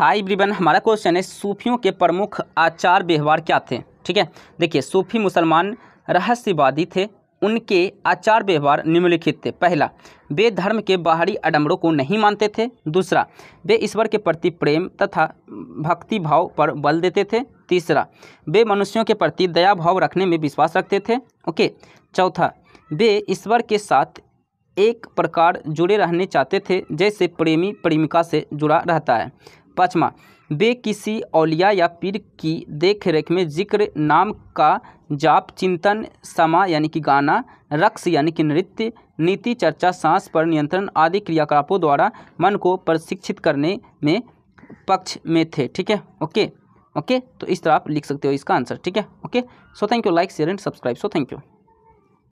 हाय ब्रिबन हमारा क्वेश्चन है सूफियों के प्रमुख आचार व्यवहार क्या थे ठीक है देखिए सूफी मुसलमान रहस्यवादी थे उनके आचार व्यवहार निम्नलिखित थे पहला वे धर्म के बाहरी अडम्बरों को नहीं मानते थे दूसरा वे ईश्वर के प्रति प्रेम तथा भक्ति भाव पर बल देते थे तीसरा वे मनुष्यों के प्रति दया भाव रखने में विश्वास रखते थे ओके चौथा वे ईश्वर के साथ एक प्रकार जुड़े रहने चाहते थे जैसे प्रेमी प्रेमिका से जुड़ा रहता है पाँचवा वे किसी औलिया या पीर की देख रेख में जिक्र नाम का जाप चिंतन समा यानी कि गाना रक्स यानी कि नृत्य नीति चर्चा सांस पर नियंत्रण आदि क्रियाकलापों द्वारा मन को प्रशिक्षित करने में पक्ष में थे ठीक है ओके ओके तो इस तरह आप लिख सकते हो इसका आंसर ठीक है okay so thank you like share and subscribe so thank you